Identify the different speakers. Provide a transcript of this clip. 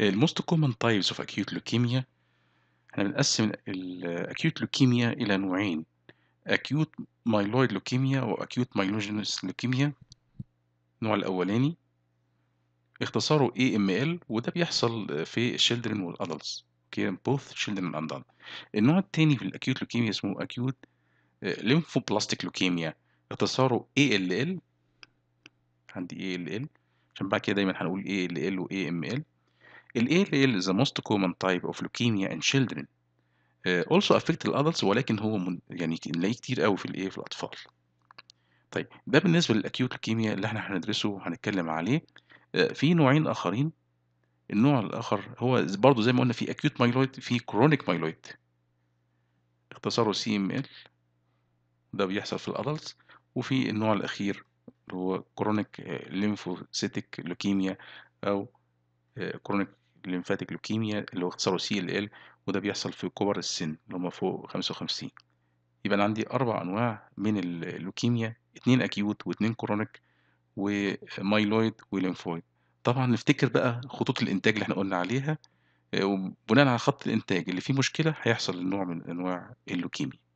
Speaker 1: الموست كومن تايبس اوف اكيوت لوكيميا احنا بنقسم الاكيوت لوكيميا الى نوعين اكيوت مايلويد لوكيميا واكيوت مايلوجينوس لوكيميا النوع الاولاني اختصاره AML وده بيحصل في الشيلدرن والادلتس اوكي both children and adults النوع التاني في الاكيوت لوكيميا اسمه اكيوت ليمفوبلاستيك لوكيميا اختصاره ALL عندي ALL عشان بعد كده دايما هنقول ALL و AML ال ALL the most common type of leukemia in children uh, also affect the adults ولكن هو من يعني نلاقيه كتير قوي في الايه في الاطفال طيب ده بالنسبه للاكيوت لوكيميا اللي احنا هندرسه وهنتكلم عليه uh, في نوعين اخرين النوع الاخر هو برضه زي ما قلنا في اكيوت مايلويد في كرونيك مايلويد اختصاره سي ام ال ده بيحصل في الادلتس وفي النوع الاخير اللي هو كرونيك ليمفوسيتيك لوكيميا او كرونيك آه، الليمفاتيك لوكيميا اللي هو اختصاره سي ال ال وده بيحصل في كبر السن اللي هم فوق 55 يبقى انا عندي اربع انواع من اللوكيميا اتنين اكيوت واتنين كرونيك ومايلويد وليمفويد طبعا نفتكر بقى خطوط الانتاج اللي احنا قلنا عليها آه، وبناء على خط الانتاج اللي فيه مشكله هيحصل نوع من انواع اللوكيميا